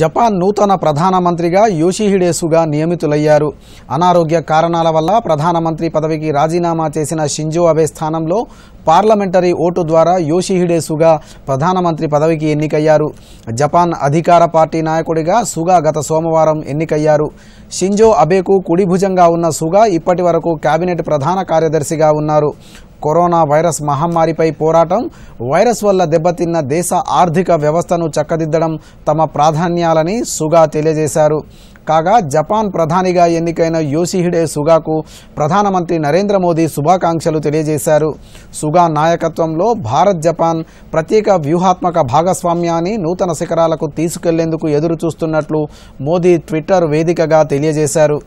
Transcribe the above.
Japan నూతన ప్రధానమంత్రిగా యోషిహిడేసుగా నియమితులయ్యారు అనారోగ్య కారణాల వల్ల ప్రధానమంత్రి పదవికి రాజీనామా చేసిన షింజో అబే స్థానంలో పార్లమెంటరీ ఓటు ద్వారా యోషిహిడేసుగా ప్రధానమంత్రి పదవికి ఎన్నికయ్యారు జపాన్ అధికార పార్టీ నాయకుడిగా సుగా గత సోమవారం ఎన్నికయ్యారు షింజో అబేకు కుడిభుజంగా ఉన్న సుగా ఇప్పటి వరకు కేబినెట్ ప్రధాన కార్యదర్శిగా ఉన్నారు కరోనా వైరస్ మహమ్మారిపై పోరాటం వైరస్ వల్ల దెబ్బతిన్న దేశ ఆర్థిక వ్యవస్థను చక్కదిద్దడం తమ ప్రాధాన్యాలని సుగా తెలియజేశారు కాగా జపాన్ ప్రధానిగా ఎన్నికైన యోషిహిడే సుగాకు ప్రధానమంత్రి నరేంద్ర మోదీ శుభాకాంక్షలు తెలియజేశారు సుగా నాయకత్వంలో భారత్ జపాన్ ప్రత్యేక వ్యూహాత్మక భాగస్వామ్యాన్ని నూతన శిఖరాలకు తీసుకెళ్లేందుకు ఎదురుచూస్తున్నట్లు మోదీ ట్విట్టర్ వేదికగా తెలియజేశారు